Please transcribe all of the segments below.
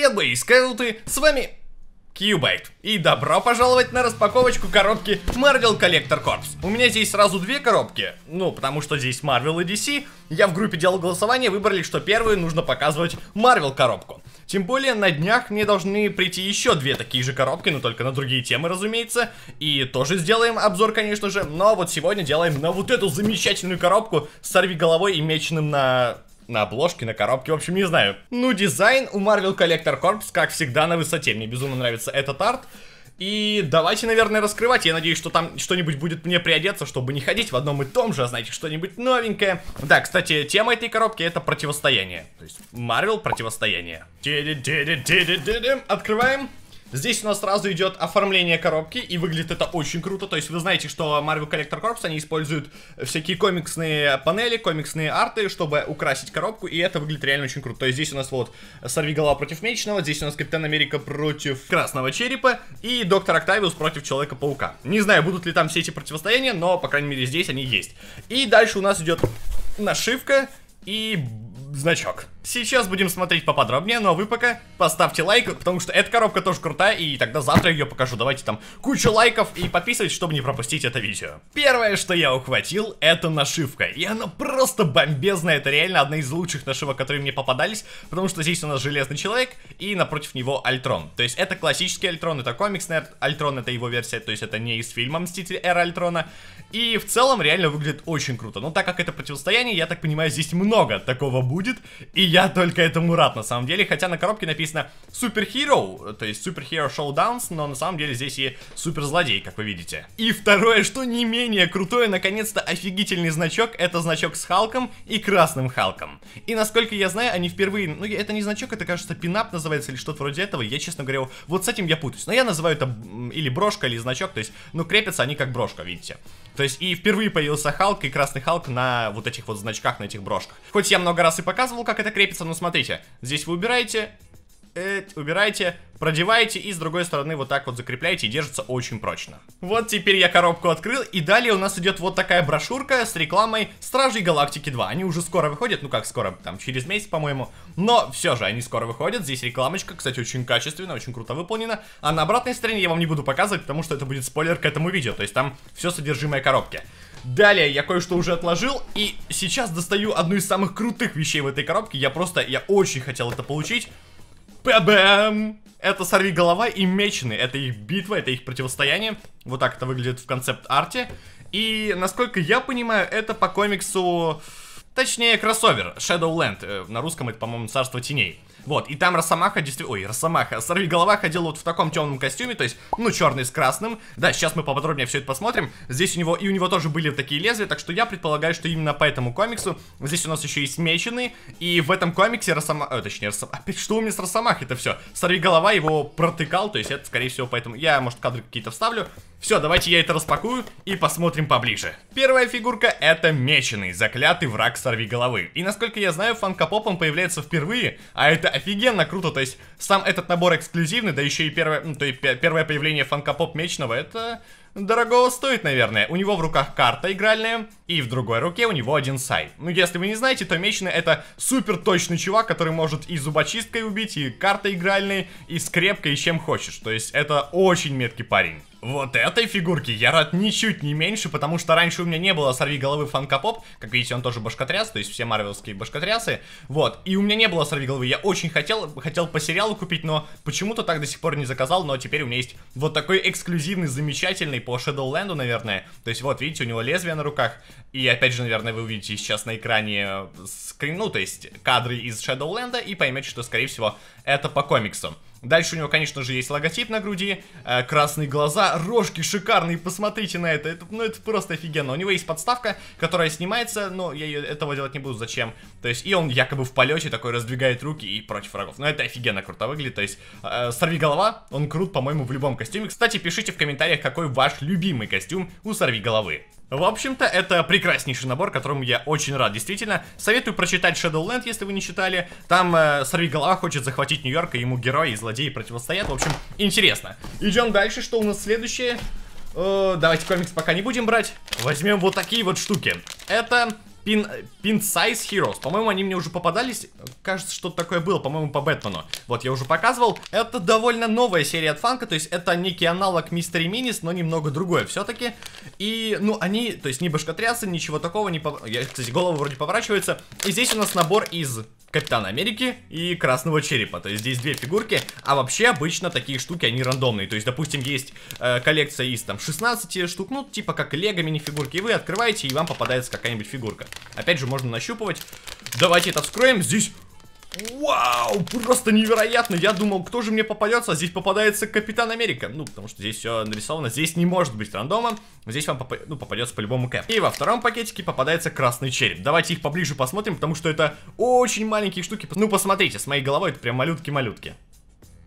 Привет, бои! скауты! С вами Кьюбайт. И добро пожаловать на распаковочку коробки Marvel Collector Corps. У меня здесь сразу две коробки, ну, потому что здесь Marvel и DC. Я в группе делал голосование, выбрали, что первую нужно показывать Marvel коробку. Тем более, на днях мне должны прийти еще две такие же коробки, но только на другие темы, разумеется. И тоже сделаем обзор, конечно же, но вот сегодня делаем на вот эту замечательную коробку с сорви головой и меченым на на обложке, на коробке, в общем, не знаю. Ну, дизайн у Marvel Collector Corps, как всегда, на высоте. Мне безумно нравится этот арт. И давайте, наверное, раскрывать. Я надеюсь, что там что-нибудь будет мне приодеться, чтобы не ходить в одном и том же, а знаете, что-нибудь новенькое. Да, кстати, тема этой коробки это противостояние. То есть, Marvel противостояние. Открываем. Здесь у нас сразу идет оформление коробки, и выглядит это очень круто. То есть вы знаете, что Marvel Collector Corps, они используют всякие комиксные панели, комиксные арты, чтобы украсить коробку, и это выглядит реально очень круто. То есть здесь у нас вот Сорвиголова против Мечного, здесь у нас Капитан Америка против Красного Черепа, и Доктор Октавиус против Человека-паука. Не знаю, будут ли там все эти противостояния, но, по крайней мере, здесь они есть. И дальше у нас идет нашивка и значок. Сейчас будем смотреть поподробнее, но ну а вы пока поставьте лайк, потому что эта коробка тоже крутая, и тогда завтра ее покажу. Давайте там кучу лайков и подписывайтесь, чтобы не пропустить это видео. Первое, что я ухватил, это нашивка. И она просто бомбезная, это реально одна из лучших нашивок, которые мне попадались, потому что здесь у нас Железный Человек и напротив него Альтрон. То есть это классический Альтрон, это комиксный Альтрон, это его версия, то есть это не из фильма Мстители Эра Альтрона. И в целом реально выглядит очень круто. Но так как это противостояние, я так понимаю, здесь много такого будет, и я я только этому рад, на самом деле. Хотя на коробке написано Super Hero, то есть Super Hero Showdowns, но на самом деле здесь и Супер Злодей, как вы видите. И второе, что не менее крутое, наконец-то офигительный значок, это значок с Халком и Красным Халком. И насколько я знаю, они впервые, ну это не значок, это кажется пинап называется или что-то вроде этого, я честно говоря, вот с этим я путаюсь. Но я называю это или брошка, или значок, то есть, ну крепятся они как брошка, видите. То есть и впервые появился Халк и Красный Халк на вот этих вот значках, на этих брошках. Хоть я много раз и показывал, как это крепится, но смотрите, здесь вы убираете, э, убираете, продеваете и с другой стороны вот так вот закрепляете и держится очень прочно. Вот теперь я коробку открыл и далее у нас идет вот такая брошюрка с рекламой Стражей Галактики 2. Они уже скоро выходят, ну как скоро, там через месяц по-моему, но все же они скоро выходят. Здесь рекламочка, кстати, очень качественно, очень круто выполнена. А на обратной стороне я вам не буду показывать, потому что это будет спойлер к этому видео, то есть там все содержимое коробки. Далее я кое-что уже отложил и сейчас достаю одну из самых крутых вещей в этой коробке. Я просто, я очень хотел это получить. ПБМ. Это сорви голова и мечены. Это их битва, это их противостояние. Вот так это выглядит в концепт-арте. И, насколько я понимаю, это по комиксу... Точнее, кроссовер, Shadowland, э, на русском это, по-моему, Царство Теней. Вот, и там Росомаха действительно... Ой, Росомаха, сорви голова ходил вот в таком темном костюме, то есть, ну, черный с красным. Да, сейчас мы поподробнее все это посмотрим. Здесь у него... И у него тоже были такие лезвия, так что я предполагаю, что именно по этому комиксу здесь у нас еще есть меченый, и в этом комиксе Росомаха... Э, точнее, Росом... Опять, а что у меня с Росомахой это все? Сорви голова его протыкал, то есть это, скорее всего, поэтому... Я, может, кадры какие-то вставлю, все, давайте я это распакую и посмотрим поближе. Первая фигурка это Меченый, заклятый враг сорви головы. И насколько я знаю, фанкопоп он появляется впервые, а это офигенно круто. То есть сам этот набор эксклюзивный, да еще и первое, ну, то есть, первое появление фанкопоп Меченого это дорогого стоит, наверное. У него в руках карта игральная, и в другой руке у него один сай. Ну, если вы не знаете, то Меченый это супер точный чувак, который может и зубочисткой убить, и картой игральной, и скрепкой, и чем хочешь. То есть это очень меткий парень. Вот этой фигурки я рад ничуть не меньше, потому что раньше у меня не было сорви головы фанкопоп. Как видите, он тоже башкотряс, то есть все марвелские башкотрясы. Вот, и у меня не было сорви головы. Я очень хотел, хотел по сериалу купить, но почему-то так до сих пор не заказал. Но теперь у меня есть вот такой эксклюзивный, замечательный по Shadowland, наверное. То есть вот, видите, у него лезвие на руках. И опять же, наверное, вы увидите сейчас на экране э, скрин, ну, то есть кадры из Shadowland, и поймете, что, скорее всего, это по комиксу. Дальше у него, конечно же, есть логотип на груди, э, красные глаза, рожки шикарные, посмотрите на это. это. Ну, это просто офигенно. У него есть подставка, которая снимается, но я ее, этого делать не буду, зачем. То есть, и он якобы в полете такой раздвигает руки и против врагов. Но ну, это офигенно круто выглядит. То есть, э, сорви голова, он крут, по-моему, в любом костюме. Кстати, пишите в комментариях, какой ваш любимый костюм у сорви головы. В общем-то, это прекраснейший набор, которому я очень рад, действительно. Советую прочитать Shadowland, если вы не читали. Там э, Сорвиголова хочет захватить Нью-Йорк, и ему герои и злодеи противостоят. В общем, интересно. Идем дальше, что у нас следующее? Э, давайте комикс пока не будем брать. Возьмем вот такие вот штуки. Это Pin, pin Size Heroes. По-моему, они мне уже попадались. Кажется, что-то такое было, по-моему, по Бэтмену. Вот, я уже показывал. Это довольно новая серия от Фанка, то есть это некий аналог Мистери Минис, но немного другое все-таки. И, ну, они, то есть не башкотрясы, ничего такого не... По... Я, кстати, голову вроде поворачивается. И здесь у нас набор из Капитана Америки и Красного Черепа. То есть здесь две фигурки, а вообще обычно такие штуки, они рандомные. То есть, допустим, есть э, коллекция из там 16 штук, ну, типа как лего мини-фигурки, и вы открываете, и вам попадается какая-нибудь фигурка. Опять же, можно нащупывать. Давайте это вскроем. Здесь Вау, просто невероятно. Я думал, кто же мне попадется, а здесь попадается Капитан Америка. Ну, потому что здесь все нарисовано. Здесь не может быть рандома. Здесь вам поп ну, попадется по-любому Кэп. И во втором пакетике попадается красный череп. Давайте их поближе посмотрим, потому что это очень маленькие штуки. Ну, посмотрите, с моей головой это прям малютки-малютки.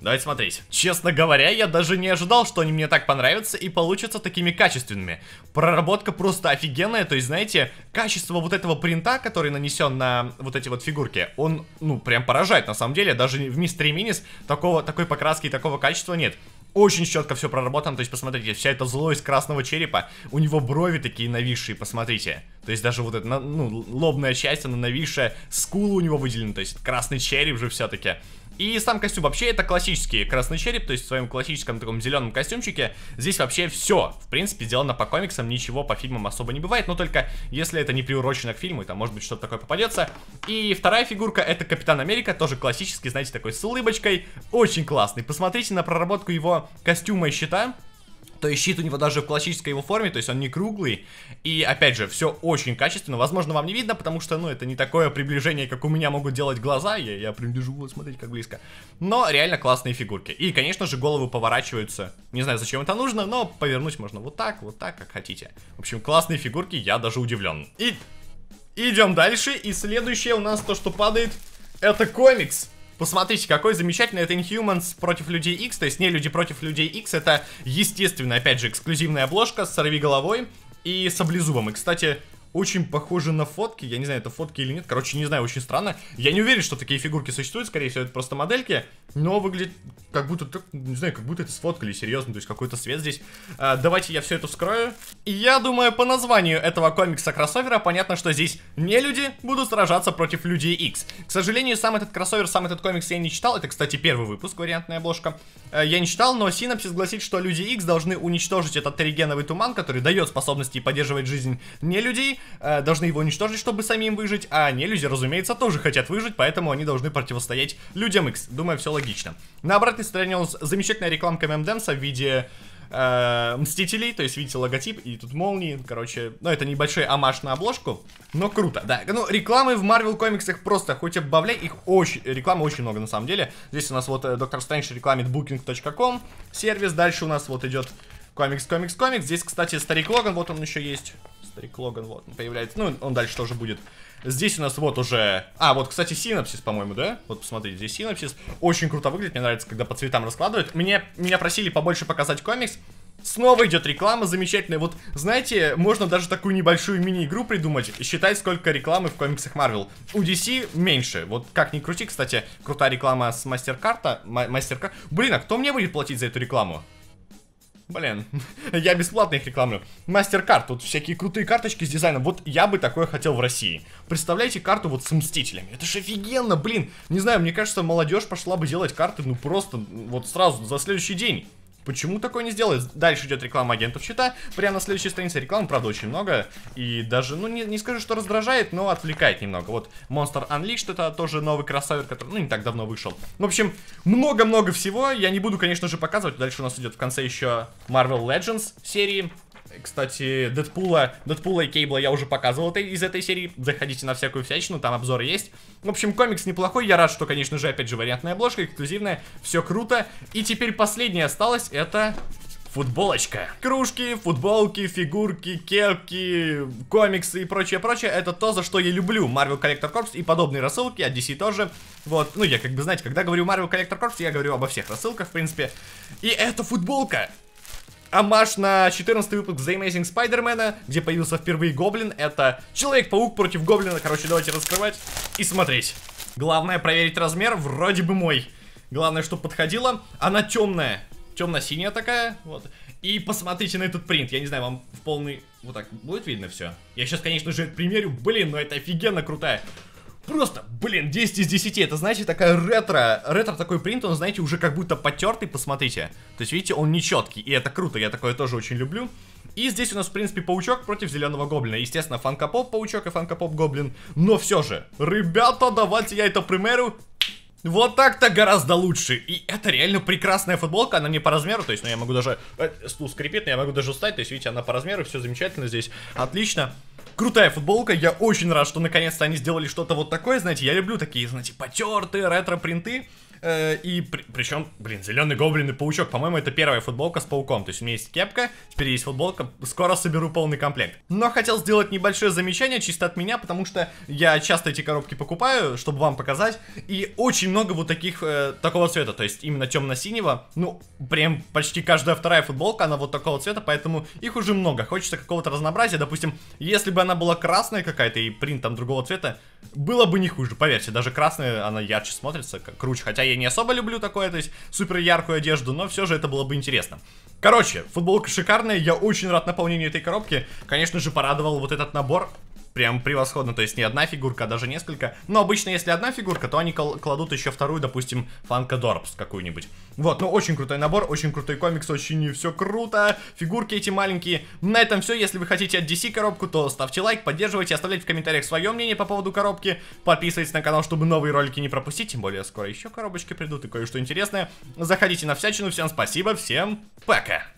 Давайте смотреть. Честно говоря, я даже не ожидал, что они мне так понравятся и получатся такими качественными. Проработка просто офигенная, то есть, знаете, качество вот этого принта, который нанесен на вот эти вот фигурки, он, ну, прям поражает, на самом деле. Даже в Мистере Минис такого, такой покраски и такого качества нет очень четко все проработано. То есть, посмотрите, вся эта злость красного черепа, у него брови такие нависшие, посмотрите. То есть, даже вот эта, ну, лобная часть, она нависшая, скула у него выделена, то есть, красный череп же все-таки. И сам костюм вообще это классический красный череп, то есть в своем классическом таком зеленом костюмчике. Здесь вообще все, в принципе, сделано по комиксам, ничего по фильмам особо не бывает, но только если это не приурочено к фильму, там может быть что-то такое попадется. И вторая фигурка это Капитан Америка, тоже классический, знаете, такой с улыбочкой, очень классный. Посмотрите на проработку его костюма и щита, то есть щит у него даже в классической его форме, то есть он не круглый. И опять же, все очень качественно. Возможно, вам не видно, потому что, ну, это не такое приближение, как у меня могут делать глаза. Я, я приближу, вот смотрите, как близко. Но реально классные фигурки. И, конечно же, головы поворачиваются. Не знаю, зачем это нужно, но повернуть можно вот так, вот так, как хотите. В общем, классные фигурки, я даже удивлен. И идем дальше. И следующее у нас то, что падает, это комикс. Посмотрите, какой замечательный это Inhumans против Людей X, то есть не люди против Людей X, это, естественно, опять же, эксклюзивная обложка с сорви головой и с облезубом. И, кстати, очень похоже на фотки. Я не знаю, это фотки или нет. Короче, не знаю, очень странно. Я не уверен, что такие фигурки существуют. Скорее всего, это просто модельки. Но выглядит как будто, не знаю, как будто это сфоткали, серьезно. То есть какой-то свет здесь. А, давайте я все это вскрою. я думаю, по названию этого комикса-кроссовера понятно, что здесь не люди будут сражаться против Людей X. К сожалению, сам этот кроссовер, сам этот комикс я не читал. Это, кстати, первый выпуск, вариантная обложка. А, я не читал, но синапсис гласит, что Люди X должны уничтожить этот тригеновый туман, который дает способности и поддерживает жизнь не людей, Э, должны его уничтожить, чтобы самим выжить, а нелюди, разумеется, тоже хотят выжить, поэтому они должны противостоять людям X. Думаю, все логично. На обратной стороне у нас замечательная рекламка Мемдемса в виде э, Мстителей, то есть видите логотип и тут молнии, короче, ну это небольшой амаш на обложку, но круто, да, ну рекламы в Marvel комиксах просто хоть оббавляй, их очень, рекламы очень много на самом деле, здесь у нас вот э, Доктор Стрэндж рекламит booking.com сервис, дальше у нас вот идет Комикс, комикс, комикс. Здесь, кстати, Старик Логан, вот он еще есть. Старик Логан, вот, он появляется. Ну, он дальше тоже будет. Здесь у нас вот уже... А, вот, кстати, синапсис, по-моему, да? Вот, посмотрите, здесь синапсис. Очень круто выглядит, мне нравится, когда по цветам раскладывают. Меня, меня просили побольше показать комикс. Снова идет реклама замечательная. Вот, знаете, можно даже такую небольшую мини-игру придумать. Считать, сколько рекламы в комиксах Marvel. У DC меньше. Вот как ни крути, кстати, крутая реклама с мастер-карта. Мастер-карта. Блин, а кто мне будет платить за эту рекламу? Блин, я бесплатно их рекламлю. Мастер-карт, тут всякие крутые карточки с дизайном. Вот я бы такое хотел в России. Представляете карту вот с Мстителями? Это же офигенно, блин. Не знаю, мне кажется, молодежь пошла бы делать карты, ну просто вот сразу, за следующий день. Почему такое не сделает? Дальше идет реклама агентов счета. Прямо на следующей странице рекламы, правда, очень много. И даже, ну, не, не скажу, что раздражает, но отвлекает немного. Вот Monster Unleashed, это тоже новый кроссовер, который, ну, не так давно вышел. В общем, много-много всего. Я не буду, конечно же, показывать. Дальше у нас идет в конце еще Marvel Legends серии. Кстати, Дэдпула, Дэдпула и Кейбла я уже показывал из этой серии. Заходите на всякую всячину, там обзор есть. В общем, комикс неплохой. Я рад, что, конечно же, опять же, вариантная обложка, эксклюзивная. Все круто. И теперь последнее осталось, это... Футболочка. Кружки, футболки, фигурки, кепки, комиксы и прочее-прочее. Это то, за что я люблю Marvel Collector Corps и подобные рассылки, от DC тоже. Вот, ну я как бы, знаете, когда говорю Marvel Collector Corps, я говорю обо всех рассылках, в принципе. И это футболка. Амаш на 14 выпуск The Amazing Spider-Man, где появился впервые гоблин. Это Человек-паук против гоблина. Короче, давайте раскрывать и смотреть. Главное проверить размер, вроде бы мой. Главное, чтобы подходила. Она темная, темно-синяя такая, вот. И посмотрите на этот принт, я не знаю, вам в полный... Вот так будет видно все? Я сейчас, конечно же, примерю, блин, но ну это офигенно крутая Просто, блин, 10 из 10. Это, знаете, такая ретро. Ретро такой принт, он, знаете, уже как будто потертый, посмотрите. То есть, видите, он нечеткий. И это круто, я такое тоже очень люблю. И здесь у нас, в принципе, паучок против зеленого гоблина. Естественно, фанкопоп паучок и фанкопоп гоблин. Но все же, ребята, давайте я это примеру. Вот так-то гораздо лучше. И это реально прекрасная футболка, она не по размеру, то есть, ну я могу даже... Э, стул скрипит, но я могу даже устать, то есть, видите, она по размеру, все замечательно здесь, отлично. Крутая футболка, я очень рад, что наконец-то они сделали что-то вот такое, знаете, я люблю такие, знаете, потертые ретро-принты. Э, и при, причем, блин, зеленый гоблин и паучок, по-моему, это первая футболка с пауком. То есть у меня есть кепка, теперь есть футболка, скоро соберу полный комплект. Но хотел сделать небольшое замечание чисто от меня, потому что я часто эти коробки покупаю, чтобы вам показать. И очень много вот таких, э, такого цвета, то есть именно темно-синего. Ну, прям почти каждая вторая футболка, она вот такого цвета, поэтому их уже много. Хочется какого-то разнообразия. Допустим, если бы она была красная какая-то и принт там другого цвета, было бы не хуже, поверьте, даже красная, она ярче смотрится, как круче, хотя я не особо люблю такое, то есть супер яркую одежду, но все же это было бы интересно. Короче, футболка шикарная, я очень рад наполнению этой коробки, конечно же порадовал вот этот набор прям превосходно. То есть не одна фигурка, а даже несколько. Но обычно, если одна фигурка, то они кладут еще вторую, допустим, Фанкадорпс какую-нибудь. Вот, ну очень крутой набор, очень крутой комикс, очень все круто. Фигурки эти маленькие. На этом все. Если вы хотите от DC коробку, то ставьте лайк, поддерживайте, оставляйте в комментариях свое мнение по поводу коробки. Подписывайтесь на канал, чтобы новые ролики не пропустить. Тем более, скоро еще коробочки придут и кое-что интересное. Заходите на всячину. Всем спасибо, всем пока!